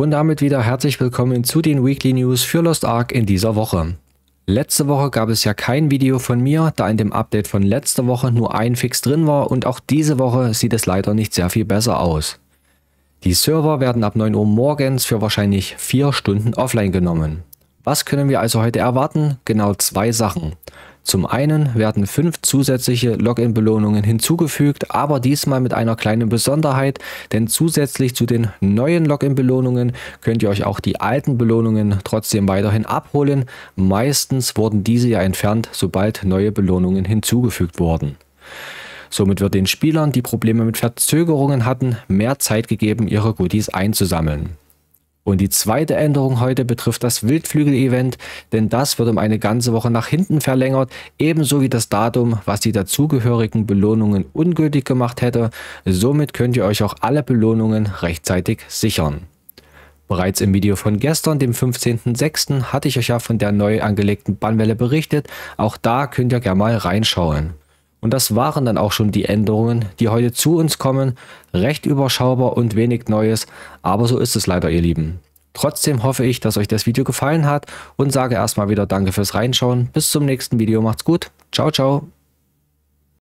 Und damit wieder herzlich willkommen zu den Weekly News für Lost Ark in dieser Woche. Letzte Woche gab es ja kein Video von mir, da in dem Update von letzter Woche nur ein Fix drin war und auch diese Woche sieht es leider nicht sehr viel besser aus. Die Server werden ab 9 Uhr morgens für wahrscheinlich 4 Stunden offline genommen. Was können wir also heute erwarten? Genau zwei Sachen. Zum einen werden fünf zusätzliche Login-Belohnungen hinzugefügt, aber diesmal mit einer kleinen Besonderheit, denn zusätzlich zu den neuen Login-Belohnungen könnt ihr euch auch die alten Belohnungen trotzdem weiterhin abholen. Meistens wurden diese ja entfernt, sobald neue Belohnungen hinzugefügt wurden. Somit wird den Spielern, die Probleme mit Verzögerungen hatten, mehr Zeit gegeben, ihre Goodies einzusammeln. Und die zweite Änderung heute betrifft das Wildflügel-Event, denn das wird um eine ganze Woche nach hinten verlängert, ebenso wie das Datum, was die dazugehörigen Belohnungen ungültig gemacht hätte. Somit könnt ihr euch auch alle Belohnungen rechtzeitig sichern. Bereits im Video von gestern, dem 15.06., hatte ich euch ja von der neu angelegten Bannwelle berichtet. Auch da könnt ihr gerne mal reinschauen. Und das waren dann auch schon die Änderungen, die heute zu uns kommen. Recht überschaubar und wenig Neues, aber so ist es leider, ihr Lieben. Trotzdem hoffe ich, dass euch das Video gefallen hat und sage erstmal wieder Danke fürs Reinschauen. Bis zum nächsten Video, macht's gut. Ciao, ciao.